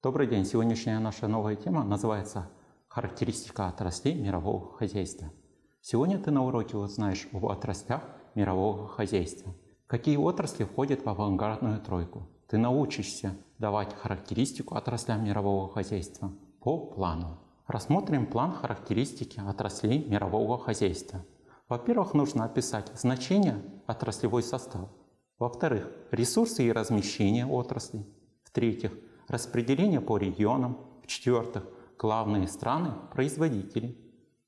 Добрый день. Сегодняшняя наша новая тема называется «Характеристика отраслей мирового хозяйства». Сегодня ты на уроке узнаешь об отраслях мирового хозяйства. Какие отрасли входят в авангардную тройку? Ты научишься давать характеристику отраслям мирового хозяйства по плану. Рассмотрим план характеристики отраслей мирового хозяйства. Во-первых, нужно описать значение отраслевой состав. Во-вторых, ресурсы и размещение отраслей. В-третьих, распределение по регионам, в-четвертых, главные страны-производители,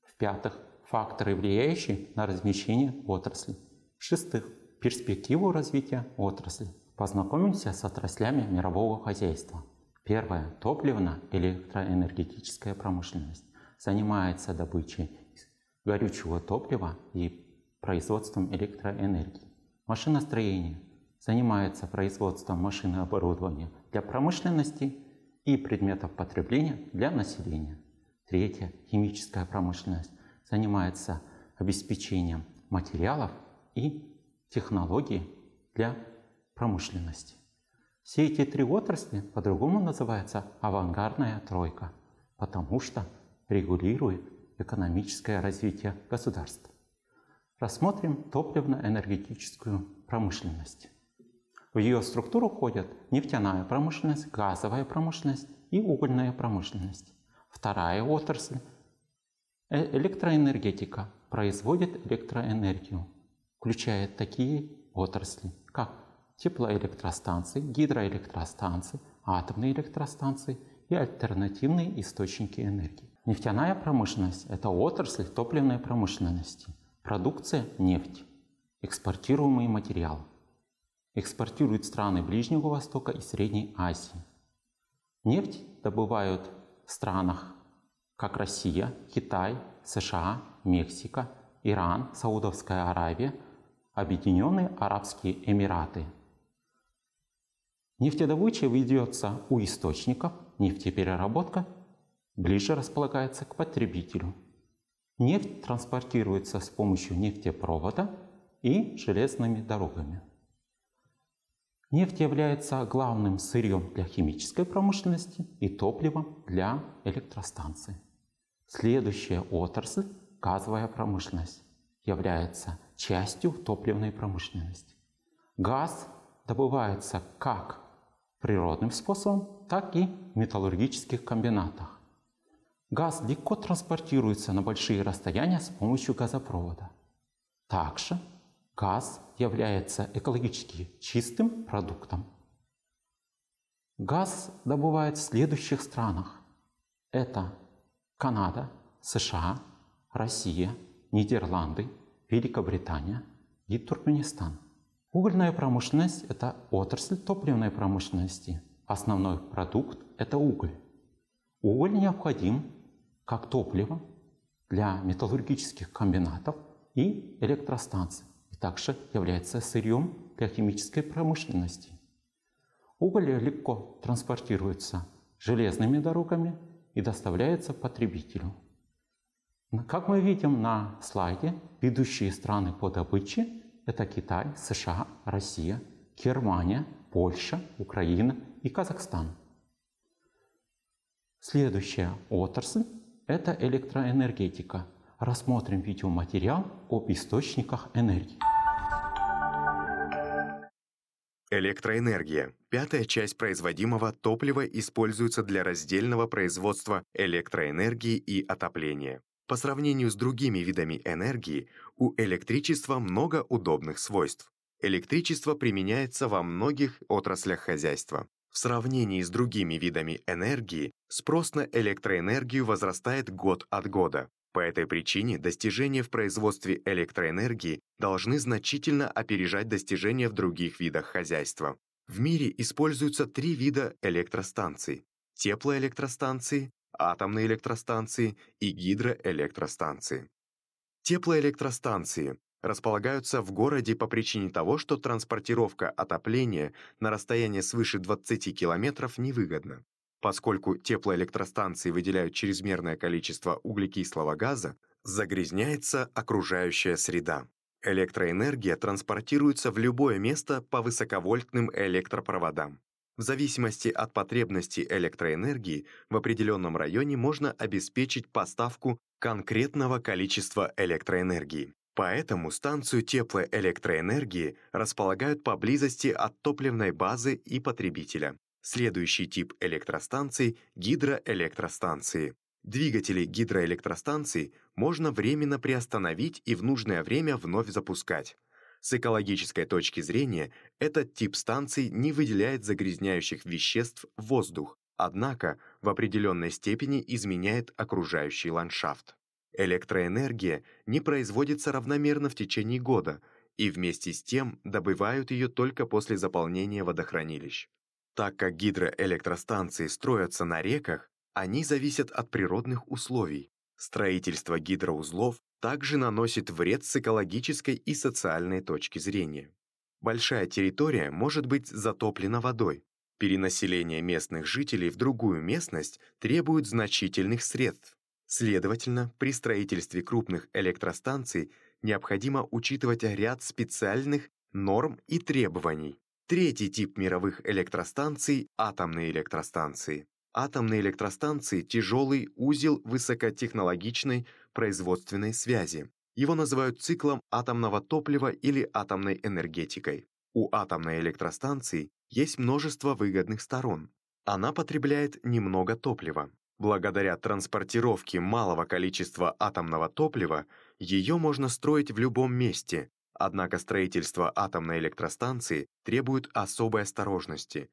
в-пятых, факторы, влияющие на размещение отрасли, в-шестых, перспективу развития отрасли. Познакомимся с отраслями мирового хозяйства. Первое – топливно-электроэнергетическая промышленность. Занимается добычей горючего топлива и производством электроэнергии. Машиностроение. Занимается производством машин и оборудования – для промышленности и предметов потребления для населения. Третье. Химическая промышленность занимается обеспечением материалов и технологий для промышленности. Все эти три отрасли по-другому называются авангардная тройка, потому что регулирует экономическое развитие государств. Рассмотрим топливно-энергетическую промышленность. В ее структуру входят нефтяная промышленность, газовая промышленность и угольная промышленность. Вторая отрасль – э, электроэнергетика, производит электроэнергию, включая такие отрасли, как теплоэлектростанции, гидроэлектростанции, атомные электростанции и альтернативные источники энергии. Нефтяная промышленность – это отрасль топливной промышленности, продукция – нефть, экспортируемые материалы экспортируют страны Ближнего Востока и Средней Азии. Нефть добывают в странах, как Россия, Китай, США, Мексика, Иран, Саудовская Аравия, Объединенные Арабские Эмираты. Нефтедобыча ведется у источников, нефтепереработка ближе располагается к потребителю. Нефть транспортируется с помощью нефтепровода и железными дорогами. Нефть является главным сырьем для химической промышленности и топливом для электростанций. Следующая отрасль – газовая промышленность – является частью топливной промышленности. Газ добывается как природным способом, так и в металлургических комбинатах. Газ легко транспортируется на большие расстояния с помощью газопровода. Также Газ является экологически чистым продуктом. Газ добывают в следующих странах. Это Канада, США, Россия, Нидерланды, Великобритания и Туркменистан. Угольная промышленность – это отрасль топливной промышленности. Основной продукт – это уголь. Уголь необходим как топливо для металлургических комбинатов и электростанций также является сырьем для химической промышленности. Уголь легко транспортируется железными дорогами и доставляется потребителю. Как мы видим на слайде, ведущие страны по добыче – это Китай, США, Россия, Германия, Польша, Украина и Казахстан. Следующая отрасль – это электроэнергетика. Рассмотрим видеоматериал об источниках энергии. Электроэнергия. Пятая часть производимого топлива используется для раздельного производства электроэнергии и отопления. По сравнению с другими видами энергии, у электричества много удобных свойств. Электричество применяется во многих отраслях хозяйства. В сравнении с другими видами энергии, спрос на электроэнергию возрастает год от года. По этой причине достижения в производстве электроэнергии должны значительно опережать достижения в других видах хозяйства. В мире используются три вида электростанций – теплоэлектростанции, атомные электростанции и гидроэлектростанции. Теплоэлектростанции располагаются в городе по причине того, что транспортировка отопления на расстояние свыше 20 километров невыгодна. Поскольку теплоэлектростанции выделяют чрезмерное количество углекислого газа, загрязняется окружающая среда. Электроэнергия транспортируется в любое место по высоковольтным электропроводам. В зависимости от потребности электроэнергии в определенном районе можно обеспечить поставку конкретного количества электроэнергии. Поэтому станцию теплоэлектроэнергии располагают поблизости от топливной базы и потребителя. Следующий тип электростанций – гидроэлектростанции. Двигатели гидроэлектростанций можно временно приостановить и в нужное время вновь запускать. С экологической точки зрения, этот тип станций не выделяет загрязняющих веществ в воздух, однако в определенной степени изменяет окружающий ландшафт. Электроэнергия не производится равномерно в течение года, и вместе с тем добывают ее только после заполнения водохранилищ. Так как гидроэлектростанции строятся на реках, они зависят от природных условий. Строительство гидроузлов также наносит вред с экологической и социальной точки зрения. Большая территория может быть затоплена водой. Перенаселение местных жителей в другую местность требует значительных средств. Следовательно, при строительстве крупных электростанций необходимо учитывать ряд специальных норм и требований, Третий тип мировых электростанций – атомные электростанции. Атомные электростанции – тяжелый узел высокотехнологичной производственной связи. Его называют циклом атомного топлива или атомной энергетикой. У атомной электростанции есть множество выгодных сторон. Она потребляет немного топлива. Благодаря транспортировке малого количества атомного топлива ее можно строить в любом месте, Однако строительство атомной электростанции требует особой осторожности.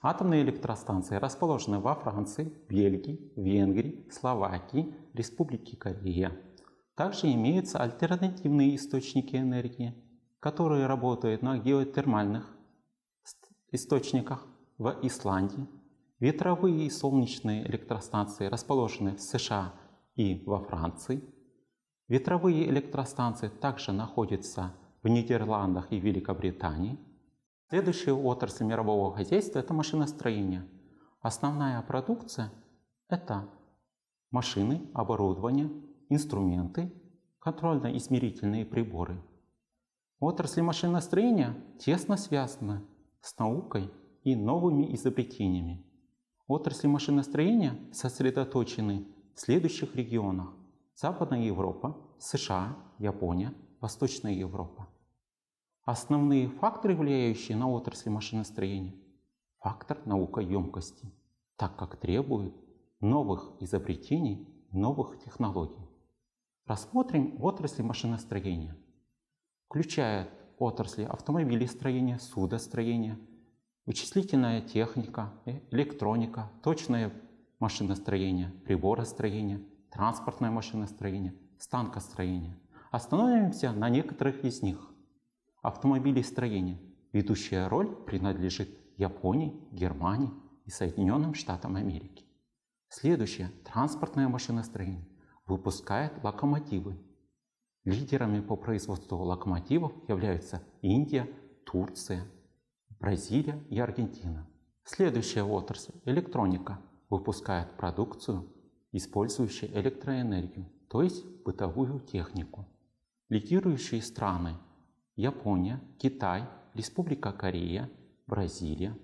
Атомные электростанции расположены во Франции, Бельгии, Венгрии, Словакии, Республике Корея. Также имеются альтернативные источники энергии, которые работают на геотермальных источниках в Исландии. Ветровые и солнечные электростанции расположены в США и во Франции – Ветровые электростанции также находятся в Нидерландах и Великобритании. Следующая отрасль мирового хозяйства – это машиностроение. Основная продукция – это машины, оборудование, инструменты, контрольно-измерительные приборы. Отрасли машиностроения тесно связаны с наукой и новыми изобретениями. Отрасли машиностроения сосредоточены в следующих регионах Западная Европа, США, Япония, Восточная Европа. Основные факторы, влияющие на отрасли машиностроения – фактор емкости, так как требует новых изобретений, новых технологий. Рассмотрим отрасли машиностроения. Включает отрасли автомобилестроения, судостроения, вычислительная техника, э, электроника, точное машиностроение, приборостроение – транспортное машиностроение, станкостроение. Остановимся на некоторых из них. Автомобилестроение. Ведущая роль принадлежит Японии, Германии и Соединенным Штатам Америки. Следующее – транспортное машиностроение. Выпускает локомотивы. Лидерами по производству локомотивов являются Индия, Турция, Бразилия и Аргентина. Следующая отрасль – электроника. Выпускает продукцию использующие электроэнергию, то есть бытовую технику. Лидирующие страны – Япония, Китай, Республика Корея, Бразилия.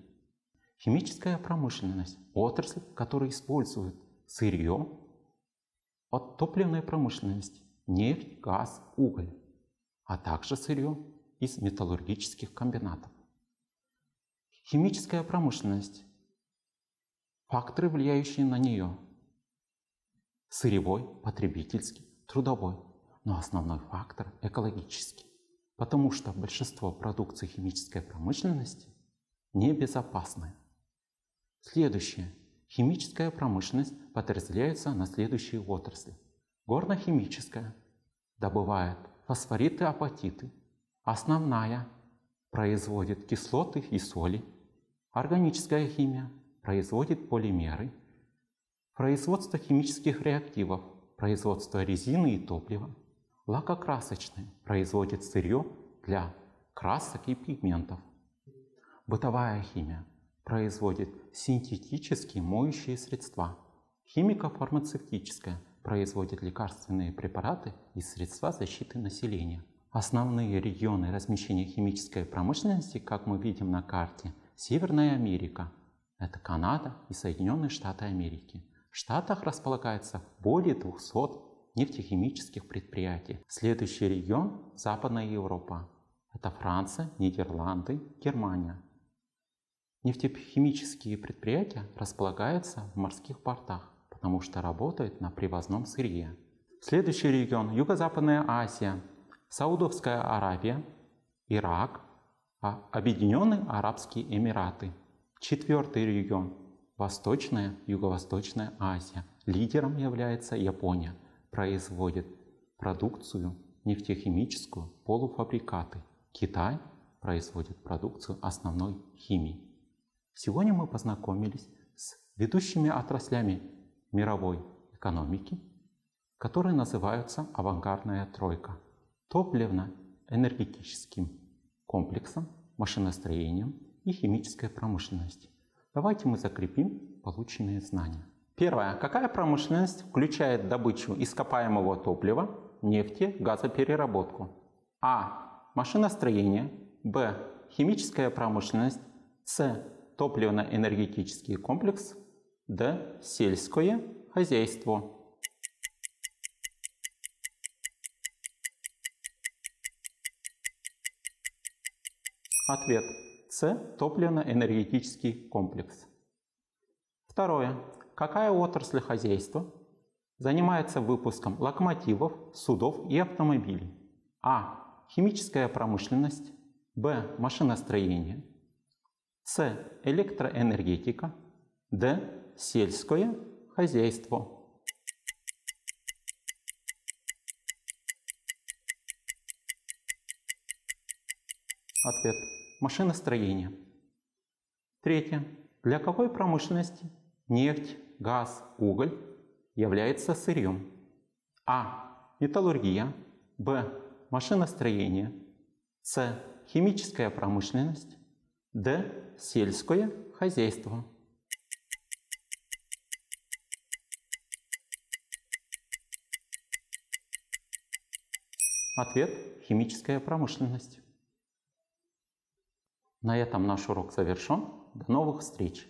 Химическая промышленность – отрасль, которая использует сырье от топливной промышленности – нефть, газ, уголь, а также сырье из металлургических комбинатов. Химическая промышленность – факторы, влияющие на нее – сырьевой, потребительский, трудовой, но основной фактор – экологический, потому что большинство продукции химической промышленности небезопасны. Следующее. Химическая промышленность подразделяется на следующие отрасли. Горнохимическая добывает фосфориты, апатиты. Основная производит кислоты и соли. Органическая химия производит полимеры – производство химических реактивов, производство резины и топлива, лакокрасочные, производит сырье для красок и пигментов. Бытовая химия производит синтетические моющие средства. Химико-фармацевтическая производит лекарственные препараты и средства защиты населения. Основные регионы размещения химической промышленности, как мы видим на карте, Северная Америка, это Канада и Соединенные Штаты Америки. В Штатах располагается более 200 нефтехимических предприятий. Следующий регион – Западная Европа. Это Франция, Нидерланды, Германия. Нефтехимические предприятия располагаются в морских портах, потому что работают на привозном сырье. Следующий регион – Юго-Западная Азия, Саудовская Аравия, Ирак, а Объединенные Арабские Эмираты. Четвертый регион Восточная, Юго-Восточная Азия. Лидером является Япония. Производит продукцию нефтехимическую, полуфабрикаты. Китай производит продукцию основной химии. Сегодня мы познакомились с ведущими отраслями мировой экономики, которые называются авангардная тройка – топливно-энергетическим комплексом, машиностроением и химической промышленностью. Давайте мы закрепим полученные знания. Первое. Какая промышленность включает добычу ископаемого топлива, нефти, газопереработку? А. Машиностроение. Б. Химическая промышленность. С. Топливно-энергетический комплекс. Д. Сельское хозяйство. Ответ. С – топливно-энергетический комплекс. Второе. Какая отрасль хозяйства занимается выпуском локомотивов, судов и автомобилей? А. Химическая промышленность. Б. Машиностроение. С. Электроэнергетика. Д. Сельское хозяйство. Ответ. Машиностроение. Третье. Для какой промышленности нефть, газ, уголь является сырьем? А. Металлургия. Б. Машиностроение. С. Химическая промышленность. Д. Сельское хозяйство. Ответ – химическая промышленность. На этом наш урок завершен. До новых встреч!